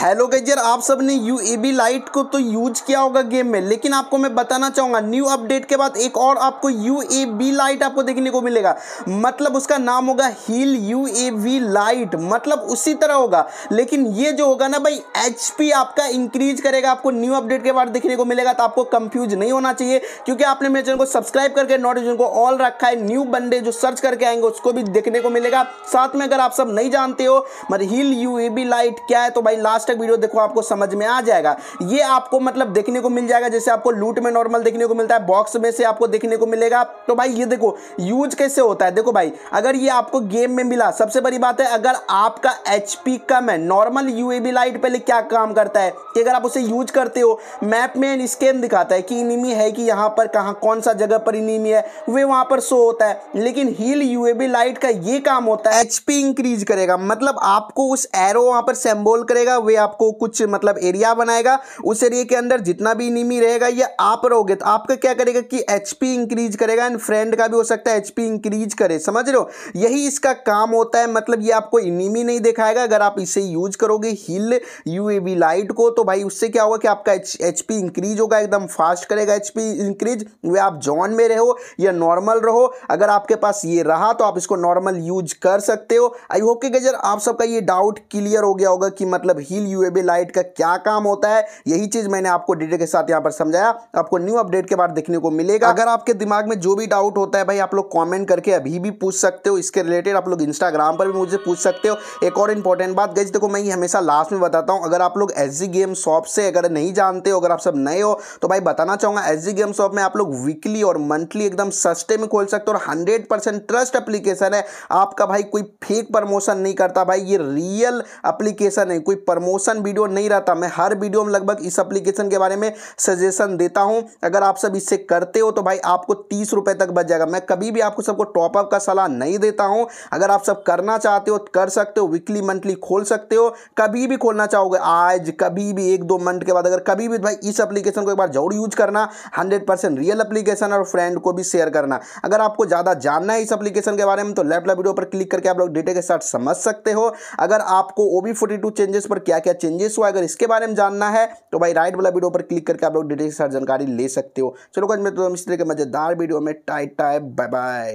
hello गजर आप सब ने यू ए लाइट को तो यूज किया होगा गेम में लेकिन आपको मैं बताना चाहूंगा न्यू अपडेट के बाद एक और आपको यू ए लाइट आपको देखने को मिलेगा मतलब उसका नाम होगा हील यू ए लाइट मतलब उसी तरह होगा लेकिन ये जो होगा ना भाई एच आपका इंक्रीज करेगा आपको न्यू अपडेट के बाद देखने को मिलेगा तो आपको कंफ्यूज नहीं होना चाहिए क्योंकि आपने मेरे चैनल को सब्सक्राइब करके नोटिफिकेशन को ऑल रखा है न्यू बंडे जो सर्च करके आएंगे उसको भी देखने को मिलेगा साथ में अगर आप सब नहीं जानते हो मतलब हील यू लाइट क्या है तो भाई लास्ट लास्ट तक वीडियो देखो आपको समझ में आ जाएगा ये आपको मतलब देखने को मिल जाएगा जैसे आपको लूट में नॉर्मल देखने को मिलता है बॉक्स में से आपको देखने को मिलेगा तो भाई ये देखो यूज कैसे होता है देखो भाई अगर ये आपको गेम में मिला सबसे बड़ी बात है अगर आपका एच कम है नॉर्मल यू लाइट पहले क्या काम करता है कि अगर आप उसे यूज करते हो मैप में स्कैन दिखाता है कि इनिमी है कि यहाँ पर कहाँ कौन सा जगह पर इनिमी है वे वहाँ पर शो होता है लेकिन हील यू लाइट का ये काम होता है एच इंक्रीज करेगा मतलब आपको उस एरो वहाँ पर सेम्बोल करेगा वे पे आपको कुछ मतलब एरिया बनाएगा उस एरिया के अंदर जितना भी इनिमी रहेगा ये आप रहोगे तो आपका क्या करेगा कि एच इंक्रीज करेगा एंड फ्रेंड का भी हो सकता है एच इंक्रीज करे समझ रहे हो यही इसका काम होता है मतलब ये आपको इनिमी नहीं दिखाएगा अगर आप इसे यूज करोगे हिल यू लाइट को तो भाई उससे क्या होगा कि आपका एच इंक्रीज होगा एकदम फास्ट करेगा एच इंक्रीज वे आप जॉन में रहो या नॉर्मल रहो अगर आपके पास ये रहा तो आप इसको नॉर्मल यूज कर सकते हो आई होप के गजर आप सबका ये डाउट क्लियर हो गया होगा कि मतलब हिल रील यूएबी लाइट का क्या काम होता है यही चीज मैंने आपको डिटेल के साथ यहाँ पर समझाया आपको न्यू अपडेट के बाद देखने को मिलेगा अगर आपके दिमाग में जो भी डाउट होता है भाई आप लोग कॉमेंट करके अभी भी पूछ सकते हो इसके रिलेटेड आप लोग इंस्टाग्राम पर भी मुझे पूछ सकते हो एक और इंपॉर्टेंट बात गई देखो मैं ये हमेशा लास्ट में बताता हूँ अगर आप लोग एस गेम शॉप से अगर नहीं जानते हो अगर आप सब नए हो तो भाई बताना चाहूंगा एस गेम शॉप में आप लोग वीकली और मंथली एकदम सस्ते में खोल सकते हो और हंड्रेड ट्रस्ट अप्लीकेशन है आपका भाई कोई फेक प्रमोशन नहीं करता भाई ये रियल अप्लीकेशन है कोई प्रमोशन मोशन वीडियो नहीं रहता मैं हर वीडियो में लगभग इस एप्लीकेशन के बारे में सजेशन देता हूँ अगर आप सब इससे करते हो तो भाई आपको तीस रुपये तक बच जाएगा मैं कभी भी आपको सबको टॉपअप का सलाह नहीं देता हूँ अगर आप सब करना चाहते हो कर सकते हो वीकली मंथली खोल सकते हो कभी भी खोलना चाहोगे आज कभी भी एक दो मंथ के बाद अगर कभी भी भाई इस एप्लीकेशन को एक बार जरूर यूज करना हंड्रेड परसेंट रियल एप्लीकेशन और फ्रेंड को भी शेयर करना अगर आपको ज़्यादा जानना है इस एप्लीकेशन के बारे में तो लेफ्ट वीडियो पर क्लिक करके आप लोग डेटे के साथ समझ सकते हो अगर आपको ओबी फोर्टी चेंजेस पर क्या क्या क्या चेंजेस हुआ अगर इसके बारे में जानना है तो भाई राइट वाला वीडियो पर क्लिक करके आप लोग डिटेल सारी जानकारी ले सकते हो चलो आज मैं तो इस तरह के मजेदार वीडियो में टाइट टाइप बाय बाय